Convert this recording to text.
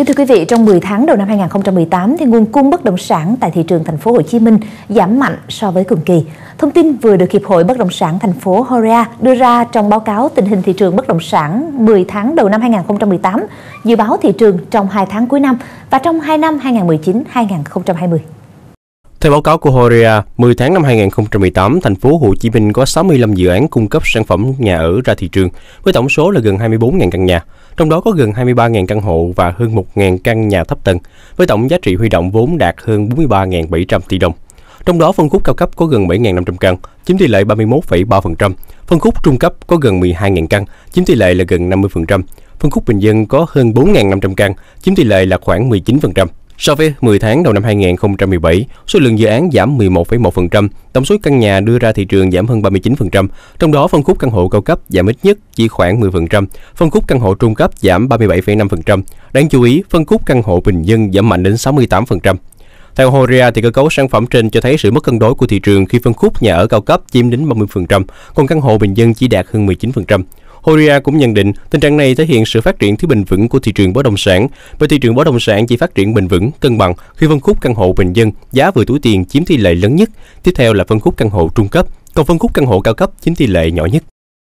Kính thưa quý vị, trong 10 tháng đầu năm 2018 thì nguồn cung bất động sản tại thị trường thành phố Hồ Chí Minh giảm mạnh so với cùng kỳ. Thông tin vừa được Hiệp hội Bất động sản thành phố Horea đưa ra trong báo cáo tình hình thị trường bất động sản 10 tháng đầu năm 2018, dự báo thị trường trong 2 tháng cuối năm và trong 2 năm 2019-2020. Theo báo cáo của Horea, 10 tháng năm 2018, thành phố Hồ Chí Minh có 65 dự án cung cấp sản phẩm nhà ở ra thị trường, với tổng số là gần 24.000 căn nhà, trong đó có gần 23.000 căn hộ và hơn 1.000 căn nhà thấp tầng, với tổng giá trị huy động vốn đạt hơn 43.700 tỷ đồng. Trong đó, phân khúc cao cấp có gần 7.500 căn, chiếm tỷ lệ 31,3%, phân khúc trung cấp có gần 12.000 căn, chiếm tỷ lệ là gần 50%, phân khúc bình dân có hơn 4.500 căn, chiếm tỷ lệ là khoảng 19%. So với 10 tháng đầu năm 2017, số lượng dự án giảm 11,1%, tổng số căn nhà đưa ra thị trường giảm hơn 39%, trong đó phân khúc căn hộ cao cấp giảm ít nhất chỉ khoảng 10%, phân khúc căn hộ trung cấp giảm 37,5%. Đáng chú ý, phân khúc căn hộ bình dân giảm mạnh đến 68%. Theo Horia thì cơ cấu sản phẩm trên cho thấy sự mất cân đối của thị trường khi phân khúc nhà ở cao cấp chiếm đến 30%, còn căn hộ bình dân chỉ đạt hơn 19%. Horia cũng nhận định tình trạng này thể hiện sự phát triển thiếu bền vững của thị trường bất động sản và thị trường bất động sản chỉ phát triển bền vững, cân bằng khi phân khúc căn hộ bình dân giá vừa túi tiền chiếm tỷ lệ lớn nhất, tiếp theo là phân khúc căn hộ trung cấp, còn phân khúc căn hộ cao cấp chiếm tỷ lệ nhỏ nhất.